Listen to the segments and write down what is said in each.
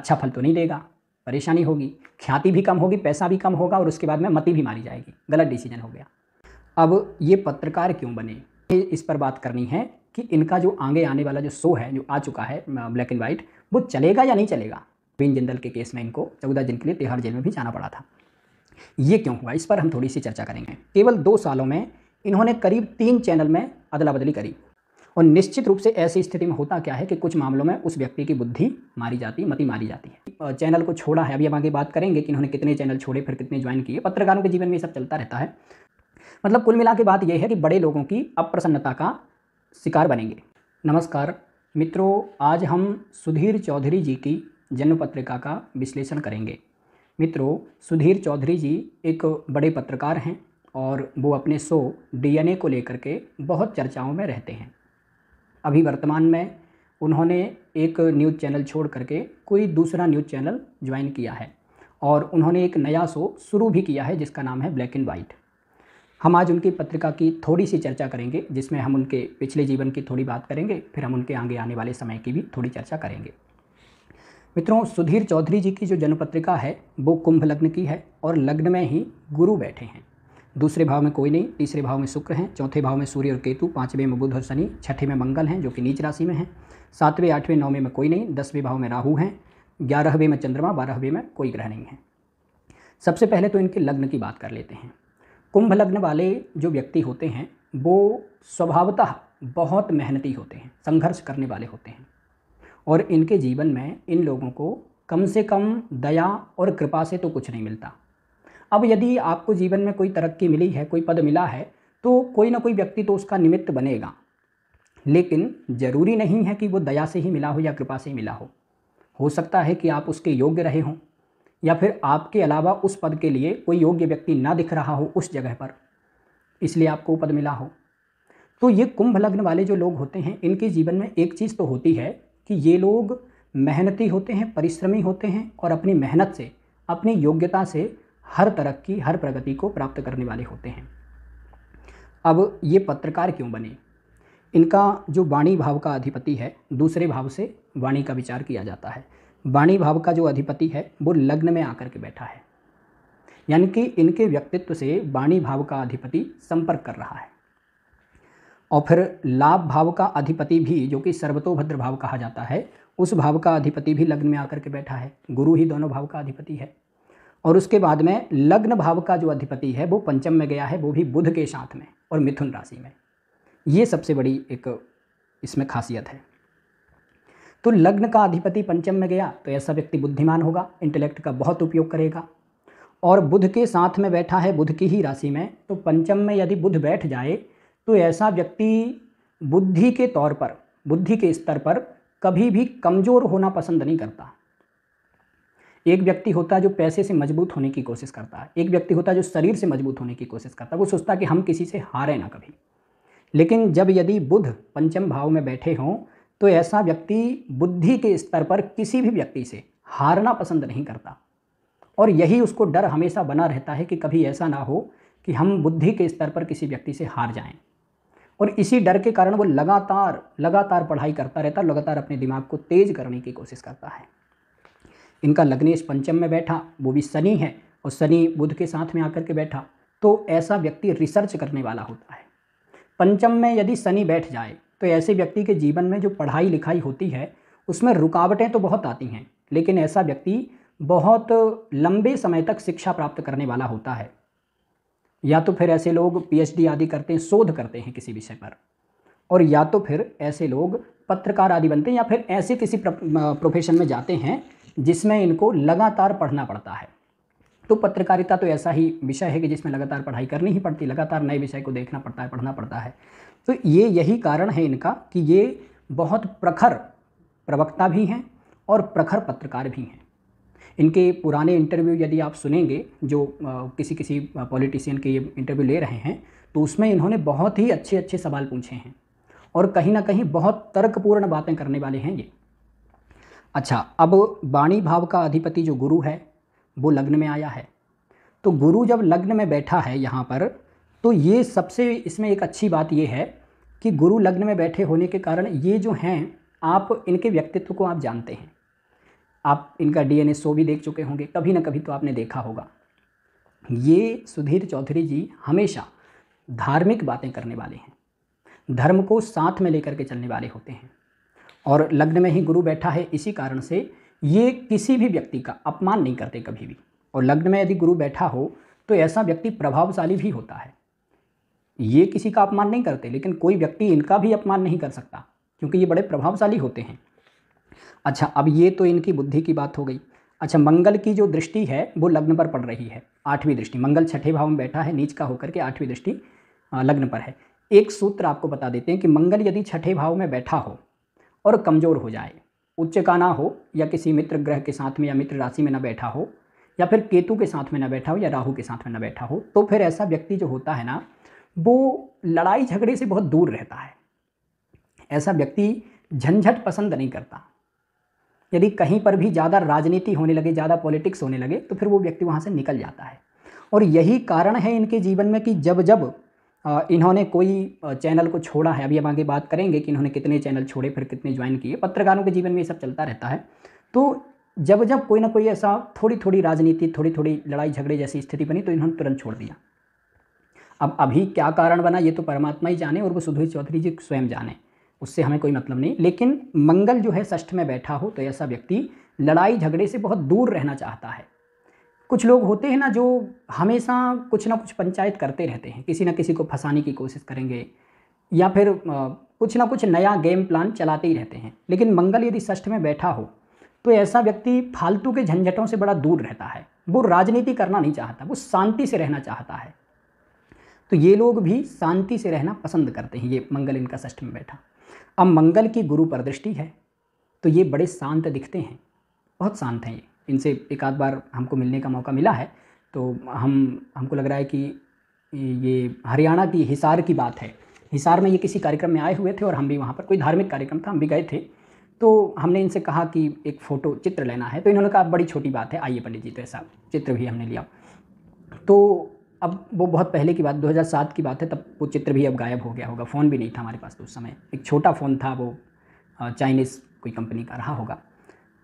अच्छा फल तो नहीं देगा परेशानी होगी ख्याति भी कम होगी पैसा भी कम होगा और उसके बाद में मती भी मारी जाएगी गलत डिसीजन हो गया अब ये पत्रकार क्यों बने इस पर बात करनी है कि इनका जो आगे आने वाला जो शो है जो आ चुका है ब्लैक एंड वाइट वो चलेगा या नहीं चलेगा बीन जिंदल के केस में इनको चौदह दिन के लिए तिहाड़ जेल में भी जाना पड़ा था ये क्यों हुआ इस पर हम थोड़ी सी चर्चा करेंगे केवल दो सालों में इन्होंने करीब तीन चैनल में अदला बदली करी और निश्चित रूप से ऐसी स्थिति में होता क्या है कि कुछ मामलों में उस व्यक्ति की बुद्धि मारी जाती मती मारी जाती है चैनल को छोड़ा है अभी हम आगे बात करेंगे कि इन्होंने कितने चैनल छोड़े फिर कितने ज्वाइन किए पत्रकारों के जीवन में ये सब चलता रहता है मतलब कुल मिला के बात यह है कि बड़े लोगों की अप्रसन्नता का शिकार बनेंगे नमस्कार मित्रों आज हम सुधीर चौधरी जी की जन्म पत्रिका का विश्लेषण करेंगे मित्रों सुधीर चौधरी जी एक बड़े पत्रकार हैं और वो अपने शो डीएनए को लेकर के बहुत चर्चाओं में रहते हैं अभी वर्तमान में उन्होंने एक न्यूज़ चैनल छोड़ करके कोई दूसरा न्यूज़ चैनल ज्वाइन किया है और उन्होंने एक नया शो शुरू भी किया है जिसका नाम है ब्लैक एंड वाइट हम आज उनकी पत्रिका की थोड़ी सी चर्चा करेंगे जिसमें हम उनके पिछले जीवन की थोड़ी बात करेंगे फिर हम उनके आगे आने वाले समय की भी थोड़ी चर्चा करेंगे मित्रों सुधीर चौधरी जी की जो जन्म पत्रिका है वो कुंभ लग्न की है और लग्न में ही गुरु बैठे हैं दूसरे भाव में कोई नहीं तीसरे भाव में शुक्र हैं चौथे भाव में सूर्य और केतु पाँचवें में बुध और शनि छठे में मंगल हैं जो कि नीच राशि में हैं सातवें आठवें नौवें में कोई नहीं दसवें भाव में राहू हैं ग्यारहवें में चंद्रमा बारहवें में कोई ग्रह नहीं है सबसे पहले तो इनके लग्न की बात कर लेते हैं कुंभ लग्न वाले जो व्यक्ति होते हैं वो स्वभावतः बहुत मेहनती होते हैं संघर्ष करने वाले होते हैं और इनके जीवन में इन लोगों को कम से कम दया और कृपा से तो कुछ नहीं मिलता अब यदि आपको जीवन में कोई तरक्की मिली है कोई पद मिला है तो कोई ना कोई व्यक्ति तो उसका निमित्त बनेगा लेकिन ज़रूरी नहीं है कि वो दया से ही मिला हो या कृपा से ही मिला हो हो सकता है कि आप उसके योग्य रहे हों या फिर आपके अलावा उस पद के लिए कोई योग्य व्यक्ति ना दिख रहा हो उस जगह पर इसलिए आपको पद मिला हो तो ये कुंभ लग्न वाले जो लोग होते हैं इनके जीवन में एक चीज़ तो होती है कि ये लोग मेहनती होते हैं परिश्रमी होते हैं और अपनी मेहनत से अपनी योग्यता से हर तरक्की हर प्रगति को प्राप्त करने वाले होते हैं अब ये पत्रकार क्यों बने इनका जो वाणी भाव का अधिपति है दूसरे भाव से वाणी का विचार किया जाता है वाणी भाव का जो अधिपति है वो लग्न में आकर के बैठा है यानी कि इनके व्यक्तित्व से वाणी भाव का अधिपति संपर्क कर रहा है और फिर लाभ भाव का अधिपति भी जो कि सर्वतोभद्र भाव कहा जाता है उस भाव का अधिपति भी लग्न में आकर के बैठा है गुरु ही दोनों भाव का अधिपति है और उसके बाद में लग्न भाव का जो अधिपति है वो पंचम में गया है वो भी बुध के साथ में और मिथुन राशि में ये सबसे बड़ी एक इसमें खासियत है तो लग्न का अधिपति पंचम में गया तो ऐसा व्यक्ति बुद्धिमान होगा इंटेलेक्ट का बहुत उपयोग करेगा और बुध के साथ में बैठा है बुध की ही राशि में तो पंचम में यदि बुध बैठ जाए तो ऐसा व्यक्ति बुद्धि के तौर पर बुद्धि के स्तर पर कभी भी कमज़ोर होना पसंद नहीं करता एक व्यक्ति होता है जो पैसे से मजबूत होने की कोशिश करता है एक व्यक्ति होता है जो शरीर से मजबूत होने की कोशिश करता है वो सोचता है कि हम किसी से हारें ना कभी लेकिन जब यदि बुध पंचम भाव में बैठे हों तो ऐसा व्यक्ति बुद्धि के स्तर पर किसी भी व्यक्ति से हारना पसंद नहीं करता और यही उसको डर हमेशा बना रहता है कि कभी ऐसा ना हो कि हम बुद्धि के स्तर पर किसी व्यक्ति से हार जाएं और इसी डर के कारण वो लगातार लगातार पढ़ाई करता रहता लगातार अपने दिमाग को तेज़ करने की कोशिश करता है इनका लग्नेश पंचम में बैठा वो भी शनि है और शनि बुध के साथ में आकर के बैठा तो ऐसा व्यक्ति रिसर्च करने वाला होता है पंचम में यदि शनि बैठ जाए तो ऐसे व्यक्ति के जीवन में जो पढ़ाई लिखाई होती है उसमें रुकावटें तो बहुत आती हैं लेकिन ऐसा व्यक्ति बहुत लंबे समय तक शिक्षा प्राप्त करने वाला होता है या तो फिर ऐसे लोग पीएचडी आदि करते हैं शोध करते हैं किसी विषय पर और या तो फिर ऐसे लोग पत्रकार आदि बनते हैं या फिर ऐसे किसी प्रोफेशन में जाते हैं जिसमें इनको लगातार पढ़ना पड़ता है तो पत्रकारिता तो ऐसा ही विषय है कि जिसमें लगातार पढ़ाई करनी ही पड़ती लगातार नए विषय को देखना पड़ता है पढ़ना पड़ता है तो ये यही कारण है इनका कि ये बहुत प्रखर प्रवक्ता भी हैं और प्रखर पत्रकार भी हैं इनके पुराने इंटरव्यू यदि आप सुनेंगे जो किसी किसी पॉलिटिशियन के ये इंटरव्यू ले रहे हैं तो उसमें इन्होंने बहुत ही अच्छे अच्छे सवाल पूछे हैं और कहीं ना कहीं बहुत तर्कपूर्ण बातें करने वाले हैं ये अच्छा अब वाणी भाव का अधिपति जो गुरु है वो लग्न में आया है तो गुरु जब लग्न में बैठा है यहाँ पर तो ये सबसे इसमें एक अच्छी बात ये है कि गुरु लग्न में बैठे होने के कारण ये जो हैं आप इनके व्यक्तित्व को आप जानते हैं आप इनका डीएनए शो भी देख चुके होंगे कभी ना कभी तो आपने देखा होगा ये सुधीर चौधरी जी हमेशा धार्मिक बातें करने वाले हैं धर्म को साथ में लेकर के चलने वाले होते हैं और लग्न में ही गुरु बैठा है इसी कारण से ये किसी भी व्यक्ति का अपमान नहीं करते कभी भी और लग्न में यदि गुरु बैठा हो तो ऐसा व्यक्ति प्रभावशाली भी होता है ये किसी का अपमान नहीं करते लेकिन कोई व्यक्ति इनका भी अपमान नहीं कर सकता क्योंकि ये बड़े प्रभावशाली होते हैं अच्छा अब ये तो इनकी बुद्धि की बात हो गई अच्छा मंगल की जो दृष्टि है वो लग्न पर पड़ रही है आठवीं दृष्टि मंगल छठे भाव में बैठा है नीच का होकर के आठवीं दृष्टि लग्न पर है एक सूत्र आपको बता देते हैं कि मंगल यदि छठे भाव में बैठा हो और कमज़ोर हो जाए उच्च का ना हो या किसी मित्र ग्रह के साथ में या मित्र राशि में ना बैठा हो या फिर केतु के साथ में ना बैठा हो या राहु के साथ में ना बैठा हो तो फिर ऐसा व्यक्ति जो होता है ना वो लड़ाई झगड़े से बहुत दूर रहता है ऐसा व्यक्ति झंझट पसंद नहीं करता यदि कहीं पर भी ज़्यादा राजनीति होने लगे ज़्यादा पॉलिटिक्स होने लगे तो फिर वो व्यक्ति वहाँ से निकल जाता है और यही कारण है इनके जीवन में कि जब जब इन्होंने कोई चैनल को छोड़ा है अभी हम आगे बात करेंगे कि इन्होंने कितने चैनल छोड़े फिर कितने ज्वाइन किए पत्रकारों के जीवन में ये सब चलता रहता है तो जब जब कोई ना कोई ऐसा थोड़ी थोड़ी राजनीति थोड़ी थोड़ी लड़ाई झगड़े जैसी स्थिति बनी तो इन्होंने तुरंत छोड़ दिया अब अभी क्या कारण बना ये तो परमात्मा ही जाने और वो सुधीर चौधरी जी स्वयं जाने उससे हमें कोई मतलब नहीं लेकिन मंगल जो है षष्ठ में बैठा हो तो ऐसा व्यक्ति लड़ाई झगड़े से बहुत दूर रहना चाहता है कुछ लोग होते हैं ना जो हमेशा कुछ ना कुछ पंचायत करते रहते हैं किसी ना किसी को फंसाने की कोशिश करेंगे या फिर कुछ ना कुछ नया गेम प्लान चलाते ही रहते हैं लेकिन मंगल यदि षष्ठ में बैठा हो तो ऐसा व्यक्ति फालतू के झंझटों से बड़ा दूर रहता है वो राजनीति करना नहीं चाहता वो शांति से रहना चाहता है तो ये लोग भी शांति से रहना पसंद करते हैं ये मंगल इनका षष्ठ में बैठा अब मंगल की गुरु पर दृष्टि है तो ये बड़े शांत दिखते हैं बहुत शांत हैं ये इनसे एक आध बार हमको मिलने का मौका मिला है तो हम हमको लग रहा है कि ये हरियाणा की हिसार की बात है हिसार में ये किसी कार्यक्रम में आए हुए थे और हम भी वहाँ पर कोई धार्मिक कार्यक्रम था हम भी गए थे तो हमने इनसे कहा कि एक फ़ोटो चित्र लेना है तो इन्होंने कहा बड़ी छोटी बात है आइए पंडित जी तो ऐसा चित्र भी हमने लिया तो अब वो बहुत पहले की बात 2007 की बात है तब वो चित्र भी अब गायब हो गया होगा फ़ोन भी नहीं था हमारे पास तो उस समय एक छोटा फ़ोन था वो चाइनीज़ कोई कंपनी का रहा होगा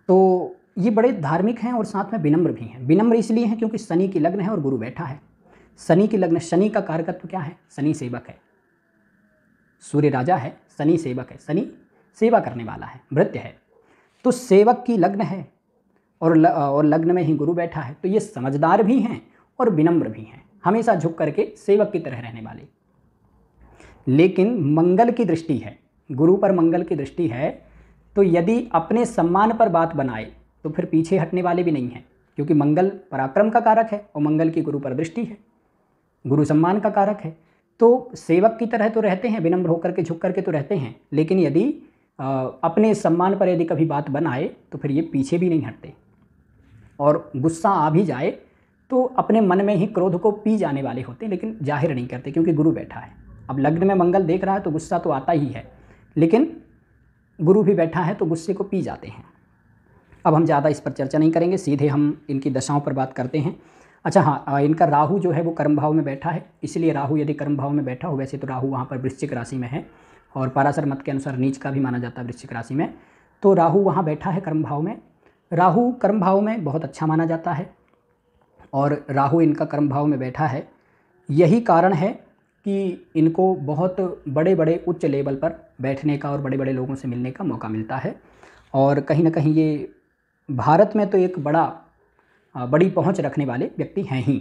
तो ये बड़े धार्मिक हैं और साथ में विनम्र भी हैं विनम्र इसलिए हैं क्योंकि शनि की लग्न है और गुरु बैठा है शनि की लग्न शनि का कारकत्व क्या है शनि सेवक है सूर्य राजा है शनि सेवक है शनि सेवा करने वाला है भृत्य है तो सेवक की लग्न है और ल, और लग्न में ही गुरु बैठा है तो ये समझदार भी हैं और विनम्र भी हैं हमेशा झुक करके सेवक की तरह रहने वाले लेकिन मंगल की दृष्टि है गुरु पर मंगल की दृष्टि है तो यदि अपने सम्मान पर बात बनाए तो फिर पीछे हटने वाले भी नहीं हैं क्योंकि मंगल पराक्रम का कारक है और मंगल की गुरु पर दृष्टि है गुरु सम्मान का कारक है तो सेवक की तरह तो रहते हैं विनम्र होकर के झुक करके तो रहते हैं लेकिन यदि अपने सम्मान पर यदि कभी बात बन आए तो फिर ये पीछे भी नहीं हटते और गुस्सा आ भी जाए तो अपने मन में ही क्रोध को पी जाने वाले होते हैं लेकिन जाहिर नहीं करते क्योंकि गुरु बैठा है अब लग्न में मंगल देख रहा है तो गुस्सा तो आता ही है लेकिन गुरु भी बैठा है तो गुस्से को पी जाते हैं अब हम ज़्यादा इस पर चर्चा नहीं करेंगे सीधे हम इनकी दशाओं पर बात करते हैं अच्छा हाँ इनका राहु जो है वो कर्म भाव में बैठा है इसलिए राहु यदि कर्म भाव में बैठा हो वैसे तो राहु वहाँ पर वृश्चिक राशि में है और पारासर मत के अनुसार नीच का भी माना जाता है वृश्चिक राशि में तो राहु वहाँ बैठा है कर्म भाव में राहु कर्म भाव में बहुत अच्छा माना जाता है और राहु इनका कर्म भाव में बैठा है यही कारण है कि इनको बहुत बड़े बड़े उच्च लेवल पर बैठने का और बड़े बड़े लोगों से मिलने का मौका मिलता है और कहीं ना कहीं ये भारत में तो एक बड़ा बड़ी पहुंच रखने वाले व्यक्ति हैं ही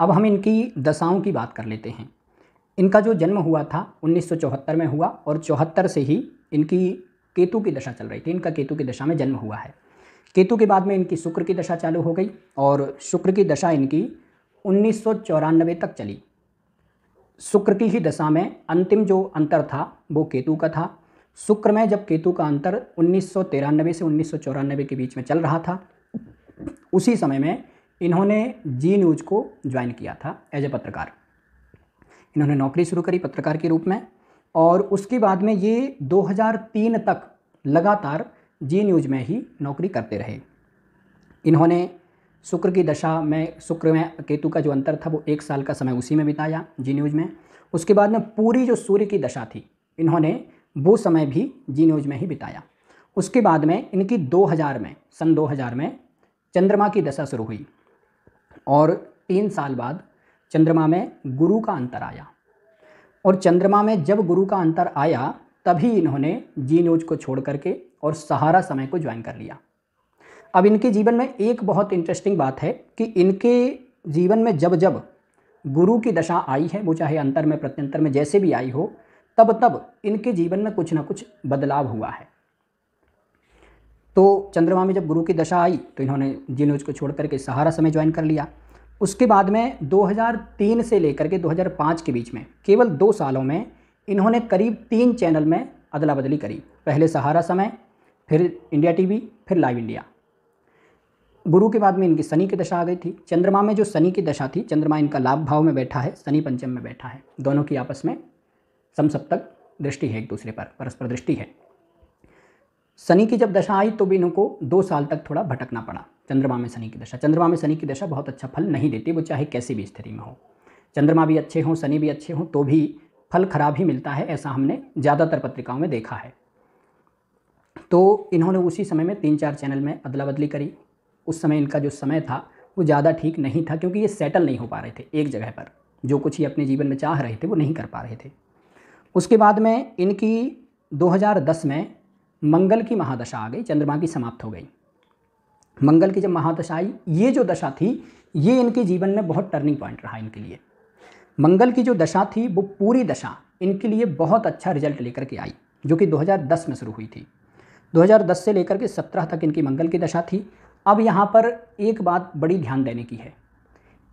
अब हम इनकी दशाओं की बात कर लेते हैं इनका जो जन्म हुआ था 1974 में हुआ और चौहत्तर से ही इनकी केतु की दशा चल रही थी इनका केतु की दशा में जन्म हुआ है केतु के बाद में इनकी शुक्र की दशा चालू हो गई और शुक्र की दशा इनकी उन्नीस तक चली शुक्र की ही दशा में अंतिम जो अंतर था वो केतु का था शुक्र में जब केतु का अंतर उन्नीस से उन्नीस के बीच में चल रहा था उसी समय में इन्होंने जी न्यूज को ज्वाइन किया था एज ए पत्रकार इन्होंने नौकरी शुरू करी पत्रकार के रूप में और उसके बाद में ये 2003 तक लगातार जी न्यूज में ही नौकरी करते रहे इन्होंने शुक्र की दशा में शुक्र में केतु का जो अंतर था वो एक साल का समय उसी में बिताया जी न्यूज में उसके बाद में पूरी जो सूर्य की दशा थी इन्होंने वो समय भी जी न्यूज़ में ही बिताया उसके बाद में इनकी 2000 में सन 2000 में चंद्रमा की दशा शुरू हुई और तीन साल बाद चंद्रमा में गुरु का अंतर आया और चंद्रमा में जब गुरु का अंतर आया तभी इन्होंने जी न्यूज को छोड़ करके और सहारा समय को ज्वाइन कर लिया अब इनके जीवन में एक बहुत इंटरेस्टिंग बात है कि इनके जीवन में जब जब गुरु की दशा आई है वो चाहे अंतर में प्रत्यंतर में जैसे भी आई हो तब तब इनके जीवन में कुछ ना कुछ बदलाव हुआ है तो चंद्रमा में जब गुरु की दशा आई तो इन्होंने जिनोज को छोड़ करके सहारा समय ज्वाइन कर लिया उसके बाद में 2003 से लेकर के 2005 के बीच में केवल दो सालों में इन्होंने करीब तीन चैनल में अदला बदली करी पहले सहारा समय फिर इंडिया टीवी फिर लाइव इंडिया गुरु के बाद में इनकी शनि की दशा आ गई थी चंद्रमा में जो शनि की दशा थी चंद्रमा इनका लाभ भाव में बैठा है शनि पंचम में बैठा है दोनों की आपस में समसप्तक दृष्टि है एक दूसरे पर परस्पर दृष्टि है शनि की जब दशा आई तो भी इनको दो साल तक थोड़ा भटकना पड़ा चंद्रमा में शनि की दशा चंद्रमा में शनि की दशा बहुत अच्छा फल नहीं देती वो चाहे कैसी भी स्थिति में हो चंद्रमा भी अच्छे हों शनि भी अच्छे हों तो भी फल खराब ही मिलता है ऐसा हमने ज़्यादातर पत्रिकाओं में देखा है तो इन्होंने उसी समय में तीन चार चैनल में अदला बदली करी उस समय इनका जो समय था वो ज़्यादा ठीक नहीं था क्योंकि ये सेटल नहीं हो पा रहे थे एक जगह पर जो कुछ ये अपने जीवन में चाह रहे थे वो नहीं कर पा रहे थे उसके बाद में इनकी 2010 में मंगल की महादशा आ गई चंद्रमा की समाप्त हो गई मंगल की जब महादशा आई ये जो दशा थी ये इनके जीवन में बहुत टर्निंग पॉइंट रहा इनके लिए मंगल की जो दशा थी वो पूरी दशा इनके लिए बहुत अच्छा रिजल्ट लेकर के आई जो कि 2010 में शुरू हुई थी 2010 से लेकर के 17 तक इनकी मंगल की दशा थी अब यहाँ पर एक बात बड़ी ध्यान देने की है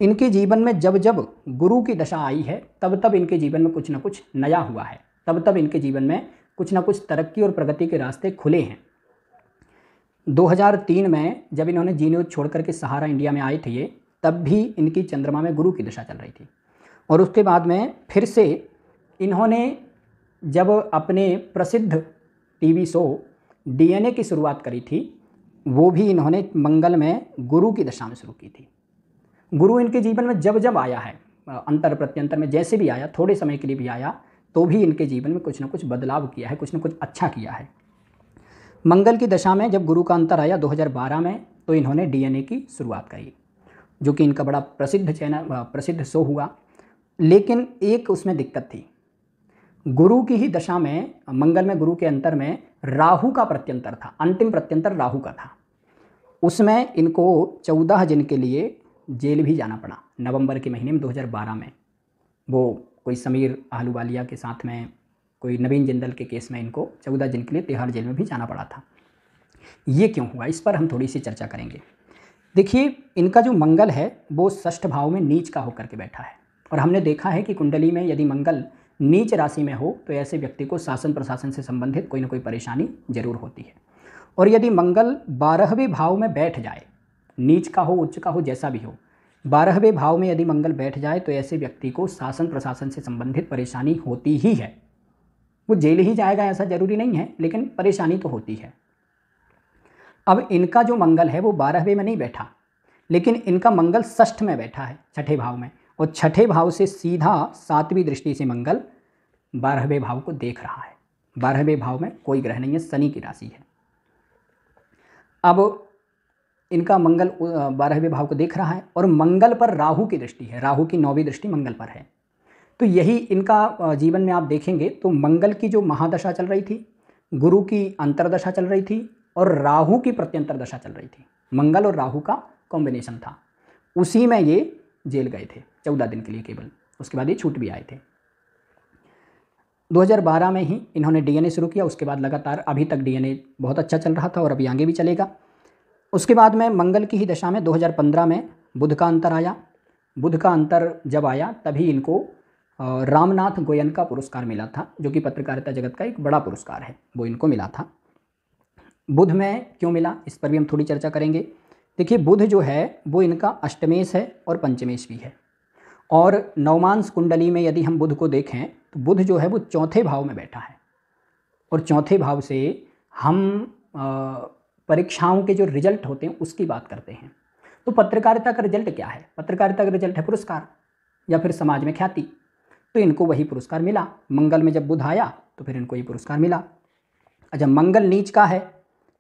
इनके जीवन में जब जब गुरु की दशा आई है तब तब इनके जीवन में कुछ ना कुछ नया हुआ है तब तब इनके जीवन में कुछ ना कुछ तरक्की और प्रगति के रास्ते खुले हैं 2003 में जब इन्होंने जी न्यूज़ छोड़ करके सहारा इंडिया में आए थे ये तब भी इनकी चंद्रमा में गुरु की दशा चल रही थी और उसके बाद में फिर से इन्होंने जब अपने प्रसिद्ध टीवी शो डीएनए की शुरुआत करी थी वो भी इन्होंने मंगल में गुरु की दशा में शुरू की थी गुरु इनके जीवन में जब जब आया है अंतर प्रत्यंतर में जैसे भी आया थोड़े समय के लिए भी आया तो भी इनके जीवन में कुछ ना कुछ बदलाव किया है कुछ ना कुछ अच्छा किया है मंगल की दशा में जब गुरु का अंतर आया 2012 में तो इन्होंने डीएनए की शुरुआत करी जो कि इनका बड़ा प्रसिद्ध चैनल प्रसिद्ध शो हुआ लेकिन एक उसमें दिक्कत थी गुरु की ही दशा में मंगल में गुरु के अंतर में राहु का प्रत्यंतर था अंतिम प्रत्यंतर राहु का था उसमें इनको चौदह जिन के लिए जेल भी जाना पड़ा नवंबर के महीने में 2012 में वो कोई समीर आहलूवालिया के साथ में कोई नवीन जिंदल के केस में इनको चौदह दिन के लिए तिहाड़ जेल में भी जाना पड़ा था ये क्यों हुआ इस पर हम थोड़ी सी चर्चा करेंगे देखिए इनका जो मंगल है वो ष्ठ भाव में नीच का होकर के बैठा है और हमने देखा है कि कुंडली में यदि मंगल नीच राशि में हो तो ऐसे व्यक्ति को शासन प्रशासन से संबंधित कोई ना कोई परेशानी जरूर होती है और यदि मंगल बारहवें भाव में बैठ जाए नीच का हो उच्च का हो जैसा भी हो बारहवें भाव में यदि मंगल बैठ जाए तो ऐसे व्यक्ति को शासन प्रशासन से संबंधित परेशानी होती ही है वो जेल ही जाएगा ऐसा जरूरी नहीं है लेकिन परेशानी तो होती है अब इनका जो मंगल है वो बारहवें में नहीं बैठा लेकिन इनका मंगल षष्ठ में बैठा है छठे भाव में और छठे भाव से सीधा सातवीं दृष्टि से मंगल बारहवें भाव को देख रहा है बारहवें भाव में कोई ग्रह नहीं है शनि की राशि है अब इनका मंगल बारहवें भाव को देख रहा है और मंगल पर राहु की दृष्टि है राहु की नौवीं दृष्टि मंगल पर है तो यही इनका जीवन में आप देखेंगे तो मंगल की जो महादशा चल रही थी गुरु की अंतरदशा चल रही थी और राहु की प्रत्यंतरदशा चल रही थी मंगल और राहु का कॉम्बिनेशन था उसी में ये जेल गए थे चौदह दिन के लिए केवल उसके बाद ये छूट भी आए थे 2012 में ही इन्होंने डीएनए शुरू किया उसके बाद लगातार अभी तक डीएनए बहुत अच्छा चल रहा था और अभी आगे भी चलेगा उसके बाद में मंगल की ही दशा में 2015 में बुध का अंतर आया बुध का अंतर जब आया तभी इनको रामनाथ गोयन का पुरस्कार मिला था जो कि पत्रकारिता जगत का एक बड़ा पुरस्कार है वो इनको मिला था बुध में क्यों मिला इस पर भी हम थोड़ी चर्चा करेंगे देखिए बुध जो है वो इनका अष्टमेश है और पंचमेश भी है और नवमांस कुंडली में यदि हम बुध को देखें तो बुध जो है वो चौथे भाव में बैठा है और चौथे भाव से हम परीक्षाओं के जो रिजल्ट होते हैं उसकी बात करते हैं तो पत्रकारिता का रिजल्ट क्या है पत्रकारिता का रिजल्ट है पुरस्कार या फिर समाज में ख्याति तो इनको वही पुरस्कार मिला मंगल में जब बुध आया तो फिर इनको ये पुरस्कार मिला अच्छा मंगल नीच का है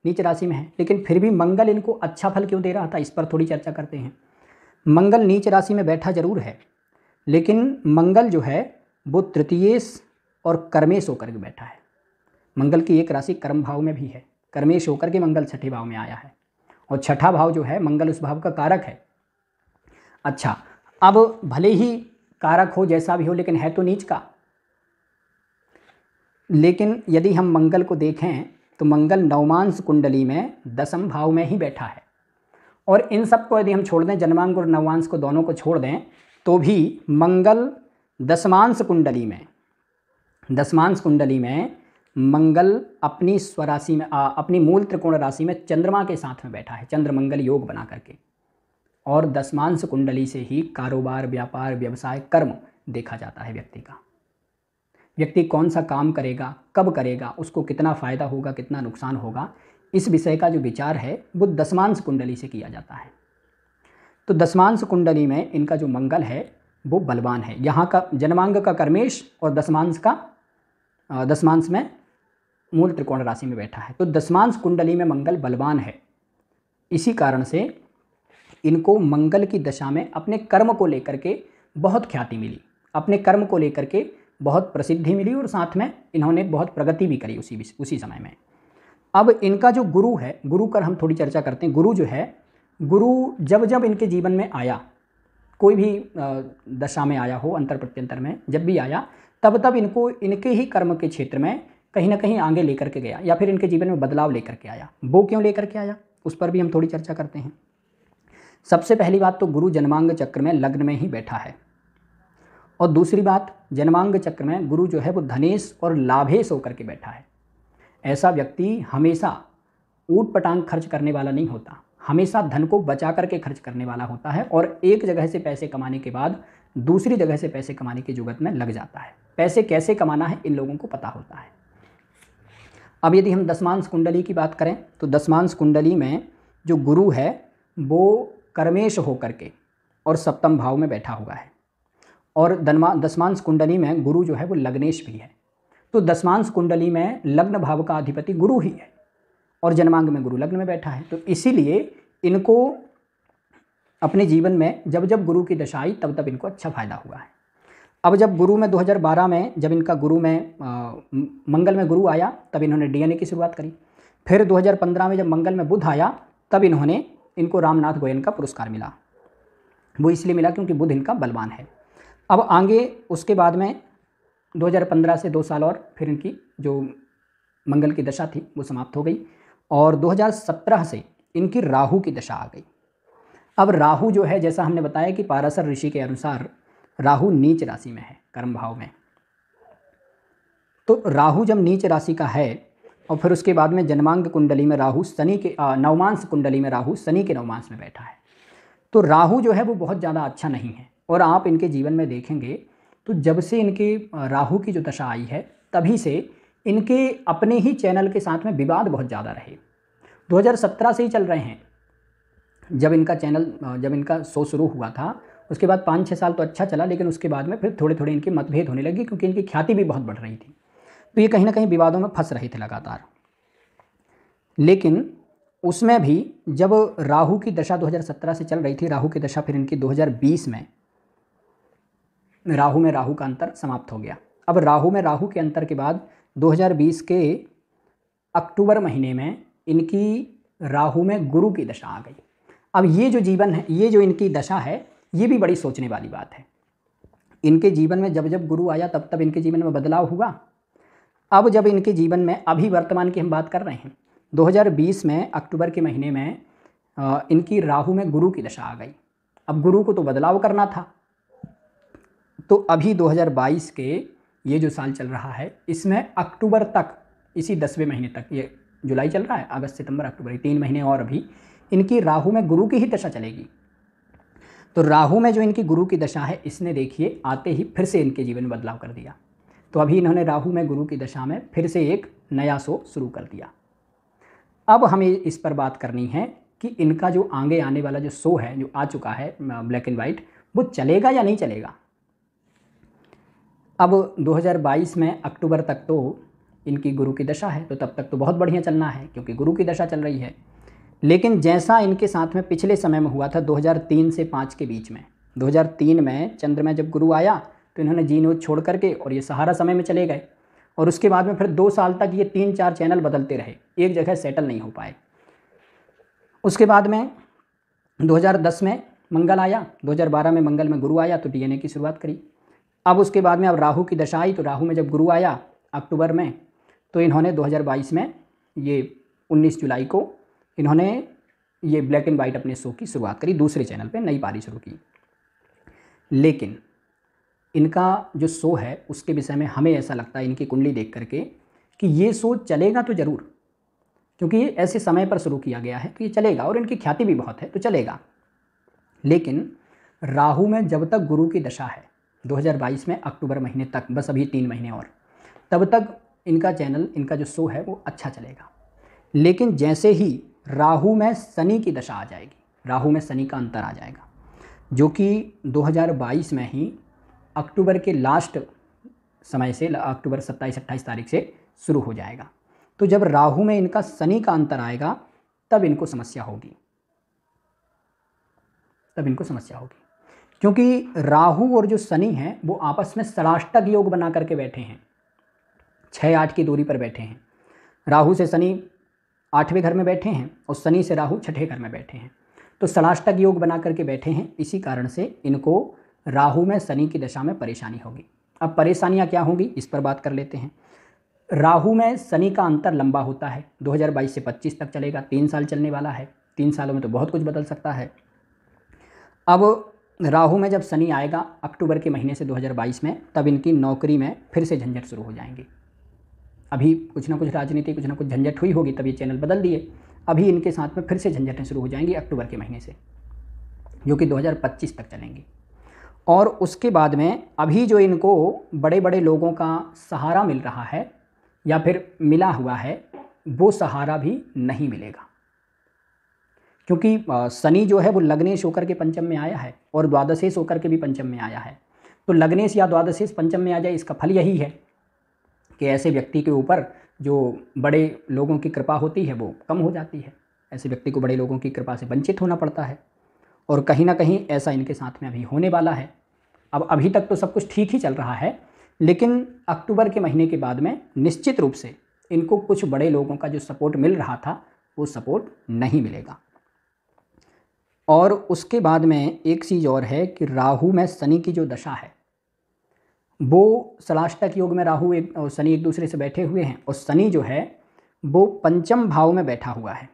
नीच राशि में है लेकिन फिर भी मंगल इनको अच्छा फल क्यों दे रहा था इस पर थोड़ी चर्चा करते हैं मंगल नीच राशि में बैठा जरूर है लेकिन मंगल जो है वो तृतीयेश और कर्मेश होकर के बैठा है मंगल की एक राशि कर्म भाव में भी है कर्मेश होकर के मंगल छठे भाव में आया है और छठा भाव जो है मंगल उस भाव का कारक है अच्छा अब भले ही कारक हो जैसा भी हो लेकिन है तो नीच का लेकिन यदि हम मंगल को देखें तो मंगल नवमांश कुंडली में दसम भाव में ही बैठा है और इन सब को यदि हम छोड़ दें जन्मांग और नवमांश को दोनों को छोड़ दें तो भी मंगल दसमांश कुंडली में दसमांश कुंडली में मंगल अपनी स्वराशि में आ, अपनी मूल त्रिकोण राशि में चंद्रमा के साथ में बैठा है चंद्र मंगल योग बना करके और दसमांश कुंडली से ही कारोबार व्यापार व्यवसाय कर्म देखा जाता है व्यक्ति का व्यक्ति कौन सा काम करेगा कब करेगा उसको कितना फ़ायदा होगा कितना नुकसान होगा इस विषय का जो विचार है वो दसमांश कुंडली से किया जाता है तो दसमांश कुंडली में इनका जो मंगल है वो बलवान है यहाँ का जन्मांग का कर्मेश और दसमांश का दसमांश में मूल त्रिकोण राशि में बैठा है तो दसमांश कुंडली में मंगल बलवान है इसी कारण से इनको मंगल की दशा में अपने कर्म को लेकर के बहुत ख्याति मिली अपने कर्म को लेकर के बहुत प्रसिद्धि मिली और साथ में इन्होंने बहुत प्रगति भी करी उसी उसी समय में अब इनका जो गुरु है गुरु कर हम थोड़ी चर्चा करते हैं गुरु जो है गुरु जब जब इनके जीवन में आया कोई भी दशा में आया हो अंतर प्रत्यंतर में जब भी आया तब तब इनको इनके ही कर्म के क्षेत्र में कहीं ना कहीं आगे लेकर के गया या फिर इनके जीवन में बदलाव लेकर के आया वो क्यों लेकर के आया उस पर भी हम थोड़ी चर्चा करते हैं सबसे पहली बात तो गुरु जन्मांग चक्र में लग्न में ही बैठा है और दूसरी बात जन्मांग चक्र में गुरु जो है वो धनेश और लाभेश होकर के बैठा है ऐसा व्यक्ति हमेशा ऊट पटांग खर्च करने वाला नहीं होता हमेशा धन को बचा करके खर्च करने वाला होता है और एक जगह से पैसे कमाने के बाद दूसरी जगह से पैसे कमाने की जुगत में लग जाता है पैसे कैसे कमाना है इन लोगों को पता होता है अब यदि हम दसमांश कुंडली की बात करें तो दसमांश कुंडली में जो गुरु है वो कर्मेश होकर के और सप्तम भाव में बैठा हुआ है और दनवा दसमांश कुंडली में गुरु जो है वो लग्नेश भी है तो दसमांश कुंडली में लग्न भाव का अधिपति गुरु ही है और जन्मांग में गुरु लग्न में बैठा है तो इसीलिए इनको अपने जीवन में जब जब गुरु की दशा आई तब तब इनको अच्छा फायदा हुआ है अब जब गुरु में 2012 में जब इनका गुरु में आ, मंगल में गुरु आया तब इन्होंने डीएनए की शुरुआत करी फिर 2015 में जब मंगल में बुध आया तब इन्होंने इनको रामनाथ गोयन का पुरस्कार मिला वो इसलिए मिला क्योंकि बुध इनका बलवान है अब आगे उसके बाद में 2015 से दो साल और फिर इनकी जो मंगल की दशा थी वो समाप्त हो गई और दो से इनकी राहू की दशा आ गई अब राहू जो है जैसा हमने बताया कि पारासर ऋषि के अनुसार राहु नीच राशि में है कर्म भाव में तो राहु जब नीच राशि का है और फिर उसके बाद में जन्मांग कुंडली में राहु शनि के नवमांश कुंडली में राहु शनि के नवमांश में बैठा है तो राहु जो है वो बहुत ज़्यादा अच्छा नहीं है और आप इनके जीवन में देखेंगे तो जब से इनके राहु की जो दशा आई है तभी से इनके अपने ही चैनल के साथ में विवाद बहुत ज़्यादा रहे 2017 से ही चल रहे हैं जब इनका चैनल जब इनका शो शुरू हुआ था उसके बाद पाँच छः साल तो अच्छा चला लेकिन उसके बाद में फिर थोड़े थोड़े इनके मतभेद होने लगे क्योंकि इनकी ख्याति भी बहुत बढ़ रही थी तो ये कहीं ना कहीं विवादों में फंस रहे थे लगातार लेकिन उसमें भी जब राहु की दशा 2017 से चल रही थी राहु की दशा फिर इनकी 2020 में राहु में राहु का अंतर समाप्त हो गया अब राहु में राहु के अंतर के बाद 2020 के अक्टूबर महीने में इनकी राहु में गुरु की दशा आ गई अब ये जो जीवन है ये जो इनकी दशा है ये भी बड़ी सोचने वाली बात है इनके जीवन में जब जब गुरु आया तब तब इनके जीवन में बदलाव हुआ अब जब इनके जीवन में अभी वर्तमान की हम बात कर रहे हैं 2020 में अक्टूबर के महीने में इनकी राहु में गुरु की दशा आ गई अब गुरु को तो बदलाव करना था तो अभी 2022 के ये जो साल चल रहा है इसमें अक्टूबर तक इसी दसवें महीने तक ये जुलाई चल रहा है अगस्त सितंबर अक्टूबर तीन महीने और अभी इनकी राहु में गुरु की ही दशा चलेगी तो राहु में जो इनकी गुरु की दशा है इसने देखिए आते ही फिर से इनके जीवन बदलाव कर दिया तो अभी इन्होंने राहु में गुरु की दशा में फिर से एक नया शो शुरू कर दिया अब हमें इस पर बात करनी है कि इनका जो आगे आने वाला जो शो है जो आ चुका है ब्लैक एंड वाइट वो चलेगा या नहीं चलेगा अब 2022 में अक्टूबर तक तो इनकी गुरु की दशा है तो तब तक तो बहुत बढ़िया चलना है क्योंकि गुरु की दशा चल रही है लेकिन जैसा इनके साथ में पिछले समय में हुआ था 2003 से 5 के बीच में 2003 में चंद्र में जब गुरु आया तो इन्होंने जीनो छोड़ करके और ये सहारा समय में चले गए और उसके बाद में फिर दो साल तक ये तीन चार चैनल बदलते रहे एक जगह सेटल नहीं हो पाए उसके बाद में 2010 में मंगल आया 2012 में मंगल में गुरु आया तो डीएनए की शुरुआत करी अब उसके बाद में अब राहु की दशा आई तो राहु में जब गुरु आया अक्टूबर में तो इन्होंने 2022 में ये 19 जुलाई को इन्होंने ये ब्लैक एंड वाइट अपने शो की शुरुआत करी दूसरे चैनल पे नई पारी शुरू की लेकिन इनका जो शो है उसके विषय में हमें ऐसा लगता है इनकी कुंडली देख करके कि ये शो चलेगा तो ज़रूर क्योंकि ये ऐसे समय पर शुरू किया गया है तो ये चलेगा और इनकी ख्याति भी बहुत है तो चलेगा लेकिन राहु में जब तक गुरु की दशा है 2022 में अक्टूबर महीने तक बस अभी तीन महीने और तब तक इनका चैनल इनका जो शो है वो अच्छा चलेगा लेकिन जैसे ही राहु में शनि की दशा आ जाएगी राहु में शनि का अंतर आ जाएगा जो कि 2022 में ही अक्टूबर के लास्ट समय से अक्टूबर 27 28 तारीख से शुरू हो जाएगा तो जब राहु में इनका शनि का अंतर आएगा तब इनको समस्या होगी तब इनको समस्या होगी क्योंकि राहु और जो शनि हैं वो आपस में षडाष्टक योग बना करके बैठे हैं छः आठ की दूरी पर बैठे हैं राहु से शनि आठवें घर में बैठे हैं और शनि से राहु छठे घर में बैठे हैं तो षणाष्टक योग बना करके बैठे हैं इसी कारण से इनको राहु में शनि की दशा में परेशानी होगी अब परेशानियाँ क्या होंगी इस पर बात कर लेते हैं राहु में शनि का अंतर लंबा होता है 2022 से 25 तक चलेगा तीन साल चलने वाला है तीन सालों में तो बहुत कुछ बदल सकता है अब राहु में जब शनि आएगा अक्टूबर के महीने से 2022 में तब इनकी नौकरी में फिर से झंझट शुरू हो जाएंगी अभी कुछ ना कुछ राजनीति कुछ ना कुछ झंझट हुई होगी तब ये चैनल बदल दिए अभी इनके साथ में फिर से झंझटें शुरू हो जाएंगी अक्टूबर के महीने से जो कि 2025 तक चलेंगी और उसके बाद में अभी जो इनको बड़े बड़े लोगों का सहारा मिल रहा है या फिर मिला हुआ है वो सहारा भी नहीं मिलेगा क्योंकि शनि जो है वो लग्नेश होकर के पंचम में आया है और द्वादशेश होकर के भी पंचम में आया है तो लग्नेश या द्वादशेश पंचम में आ जाए इसका फल यही है कि ऐसे व्यक्ति के ऊपर जो बड़े लोगों की कृपा होती है वो कम हो जाती है ऐसे व्यक्ति को बड़े लोगों की कृपा से वंचित होना पड़ता है और कहीं ना कहीं ऐसा इनके साथ में अभी होने वाला है अब अभी तक तो सब कुछ ठीक ही चल रहा है लेकिन अक्टूबर के महीने के बाद में निश्चित रूप से इनको कुछ बड़े लोगों का जो सपोर्ट मिल रहा था वो सपोर्ट नहीं मिलेगा और उसके बाद में एक चीज़ और है कि राहु में शनि की जो दशा है वो सलाष्टक योग में राहु एक और शनि एक दूसरे से बैठे हुए हैं और शनि जो है वो पंचम भाव में बैठा हुआ है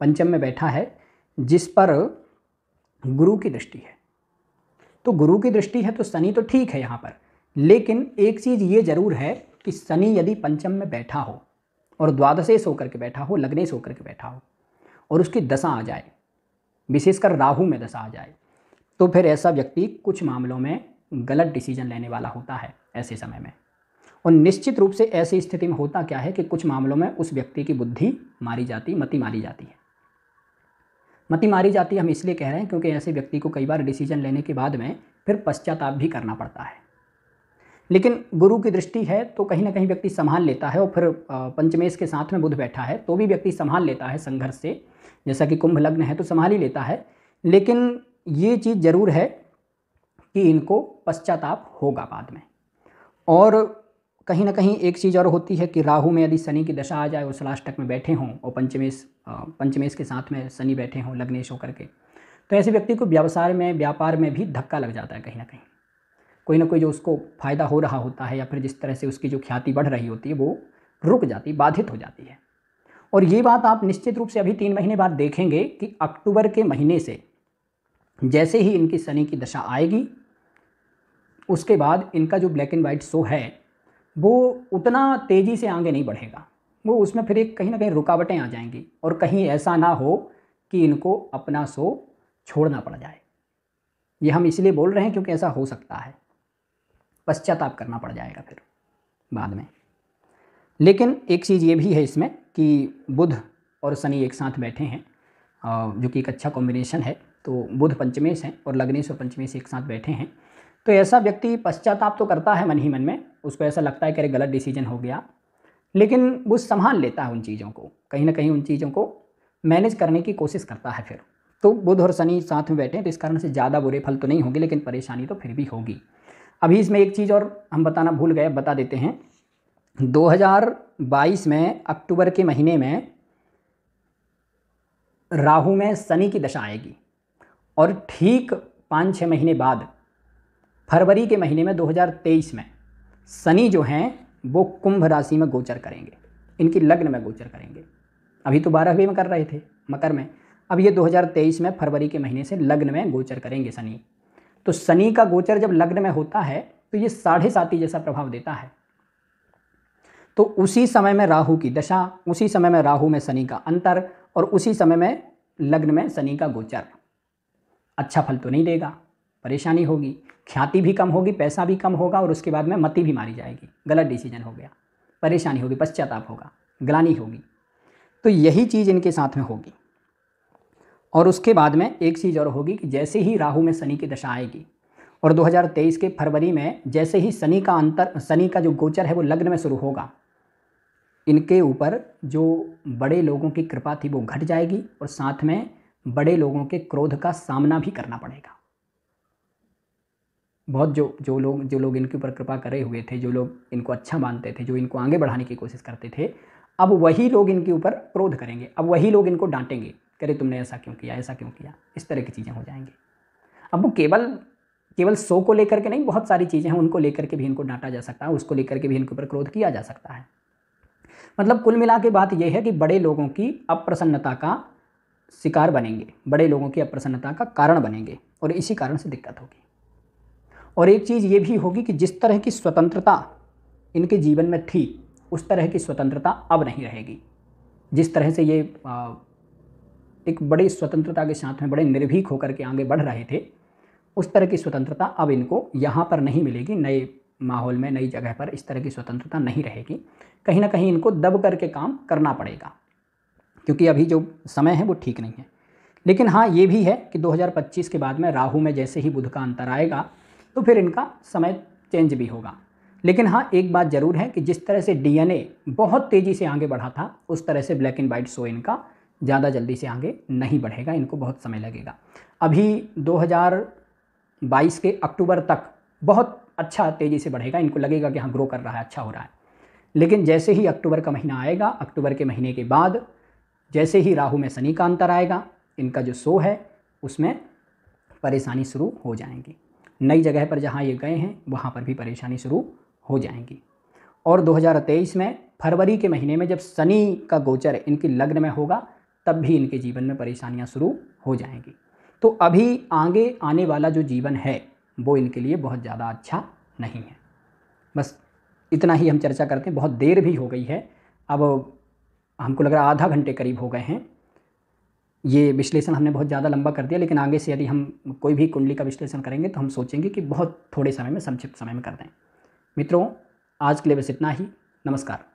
पंचम में बैठा है जिस पर गुरु की दृष्टि है तो गुरु की दृष्टि है तो शनि तो ठीक है यहाँ पर लेकिन एक चीज़ ये ज़रूर है कि शनि यदि पंचम में बैठा हो और द्वादशेश होकर के बैठा हो लग्नेश होकर के बैठा हो और उसकी दशा आ जाए विशेषकर राहु में दशा आ जाए तो फिर ऐसा व्यक्ति कुछ मामलों में गलत डिसीजन लेने वाला होता है ऐसे समय में और निश्चित रूप से ऐसी स्थिति में होता क्या है कि कुछ मामलों में उस व्यक्ति की बुद्धि मारी जाती मति मारी जाती है मति मारी जाती है हम इसलिए कह रहे हैं क्योंकि ऐसे व्यक्ति को कई बार डिसीजन लेने के बाद में फिर पश्चाताप भी करना पड़ता है लेकिन गुरु की दृष्टि है तो कहीं ना कहीं व्यक्ति संभाल लेता है और फिर पंचमेश के साथ में बुध बैठा है तो भी व्यक्ति संभाल लेता है संघर्ष से जैसा कि कुंभ लग्न है तो संभाल ही लेता है लेकिन ये चीज़ ज़रूर है कि इनको पश्चाताप होगा बाद में और कहीं ना कहीं एक चीज़ और होती है कि राहु में यदि शनि की दशा आ जाए और लाष्टक में बैठे हों और पंचमेश पंचमेश के साथ में शनि बैठे हों लग्नेश होकर के तो ऐसे व्यक्ति को व्यवसाय में व्यापार में भी धक्का लग जाता है कहीं ना कहीं कोई ना कोई जो उसको फ़ायदा हो रहा होता है या फिर जिस तरह से उसकी जो ख्याति बढ़ रही होती है वो रुक जाती बाधित हो जाती है और ये बात आप निश्चित रूप से अभी तीन महीने बाद देखेंगे कि अक्टूबर के महीने से जैसे ही इनकी शनि की दशा आएगी उसके बाद इनका जो ब्लैक एंड वाइट शो है वो उतना तेज़ी से आगे नहीं बढ़ेगा वो उसमें फिर एक कहीं ना कहीं रुकावटें आ जाएंगी और कहीं ऐसा ना हो कि इनको अपना शो छोड़ना पड़ जाए ये हम इसलिए बोल रहे हैं क्योंकि ऐसा हो सकता है पश्चाताप करना पड़ जाएगा फिर बाद में लेकिन एक चीज़ ये भी है इसमें कि बुध और शनि एक साथ बैठे हैं जो कि एक अच्छा कॉम्बिनेशन है तो बुध पंचमेश हैं और लग्नेश और पंचमेश एक साथ बैठे हैं तो ऐसा व्यक्ति पश्चाताप तो करता है मन ही मन में उसको ऐसा लगता है कि अरे गलत डिसीजन हो गया लेकिन वो संभाल लेता है उन चीज़ों को कहीं ना कहीं उन चीज़ों को मैनेज करने की कोशिश करता है फिर तो बुध और शनि साथ में बैठे हैं तो इस कारण से ज़्यादा बुरे फल तो नहीं होंगे लेकिन परेशानी तो फिर भी होगी अभी इसमें एक चीज़ और हम बताना भूल गए बता देते हैं 2022 में अक्टूबर के महीने में राहु में शनि की दशा आएगी और ठीक पाँच छः महीने बाद फरवरी के महीने में 2023 में शनि जो हैं वो कुंभ राशि में गोचर करेंगे इनकी लग्न में गोचर करेंगे अभी तो बारहवीं में कर रहे थे मकर में अब ये 2023 में फरवरी के महीने से लग्न में गोचर करेंगे शनि तो शनि का गोचर जब लग्न में होता है तो ये साढ़े साती जैसा प्रभाव देता है तो उसी समय में राहु की दशा उसी समय में राहु में शनि का अंतर और उसी समय में लग्न में शनि का गोचर अच्छा फल तो नहीं देगा परेशानी होगी ख्याति भी कम होगी पैसा भी कम होगा और उसके बाद में मती भी मारी जाएगी गलत डिसीजन हो गया परेशानी होगी पश्चाताप होगा ग्लानी होगी तो यही चीज़ इनके साथ में होगी और उसके बाद में एक चीज़ और होगी कि जैसे ही राहु में शनि की दशा आएगी और 2023 के फरवरी में जैसे ही शनि का अंतर शनि का जो गोचर है वो लग्न में शुरू होगा इनके ऊपर जो बड़े लोगों की कृपा थी वो घट जाएगी और साथ में बड़े लोगों के क्रोध का सामना भी करना पड़ेगा बहुत जो जो लोग जो लोग इनके ऊपर कृपा करे हुए थे जो लोग इनको अच्छा मानते थे जो इनको आगे बढ़ाने की कोशिश करते थे अब वही लोग इनके ऊपर क्रोध करेंगे अब वही लोग इनको डांटेंगे करे तुमने ऐसा क्यों किया ऐसा क्यों किया इस तरह की चीज़ें हो जाएंगी अब वो केवल केवल सो को लेकर के नहीं बहुत सारी चीज़ें हैं उनको लेकर के भी इनको डांटा जा सकता है उसको लेकर के भी इनके ऊपर क्रोध किया जा सकता है मतलब कुल मिला के बात यह है कि बड़े लोगों की अप्रसन्नता का शिकार बनेंगे बड़े लोगों की अप्रसन्नता का कारण बनेंगे और इसी कारण से दिक्कत होगी और एक चीज़ ये भी होगी कि जिस तरह की स्वतंत्रता इनके जीवन में थी उस तरह की स्वतंत्रता अब नहीं रहेगी जिस तरह से ये आ, एक बड़ी स्वतंत्रता के साथ में बड़े निर्भीक होकर के आगे बढ़ रहे थे उस तरह की स्वतंत्रता अब इनको यहाँ पर नहीं मिलेगी नए माहौल में नई जगह पर इस तरह की स्वतंत्रता नहीं रहेगी कहीं ना कहीं इनको दब करके काम करना पड़ेगा क्योंकि अभी जो समय है वो ठीक नहीं है लेकिन हाँ ये भी है कि 2025 के बाद में राहु में जैसे ही बुध का अंतर आएगा तो फिर इनका समय चेंज भी होगा लेकिन हाँ एक बात ज़रूर है कि जिस तरह से डीएनए बहुत तेज़ी से आगे बढ़ा था उस तरह से ब्लैक एंड वाइट सो इनका ज़्यादा जल्दी से आगे नहीं बढ़ेगा इनको बहुत समय लगेगा अभी 2022 के अक्टूबर तक बहुत अच्छा तेज़ी से बढ़ेगा इनको लगेगा कि हाँ ग्रो कर रहा है अच्छा हो रहा है लेकिन जैसे ही अक्टूबर का महीना आएगा अक्टूबर के महीने के बाद जैसे ही राहु में शनि का अंतर आएगा इनका जो सो है उसमें परेशानी शुरू हो जाएंगी नई जगह पर जहाँ ये गए हैं वहाँ पर भी परेशानी शुरू हो जाएंगी और 2023 में फरवरी के महीने में जब शनि का गोचर इनके लग्न में होगा तब भी इनके जीवन में परेशानियाँ शुरू हो जाएंगी तो अभी आगे आने वाला जो जीवन है वो इनके लिए बहुत ज़्यादा अच्छा नहीं है बस इतना ही हम चर्चा करते हैं बहुत देर भी हो गई है अब हमको लग रहा है आधा घंटे करीब हो गए हैं ये विश्लेषण हमने बहुत ज़्यादा लंबा कर दिया लेकिन आगे से यदि हम कोई भी कुंडली का विश्लेषण करेंगे तो हम सोचेंगे कि बहुत थोड़े समय में संक्षिप्त समय में कर दें मित्रों आज के लिए बस इतना ही नमस्कार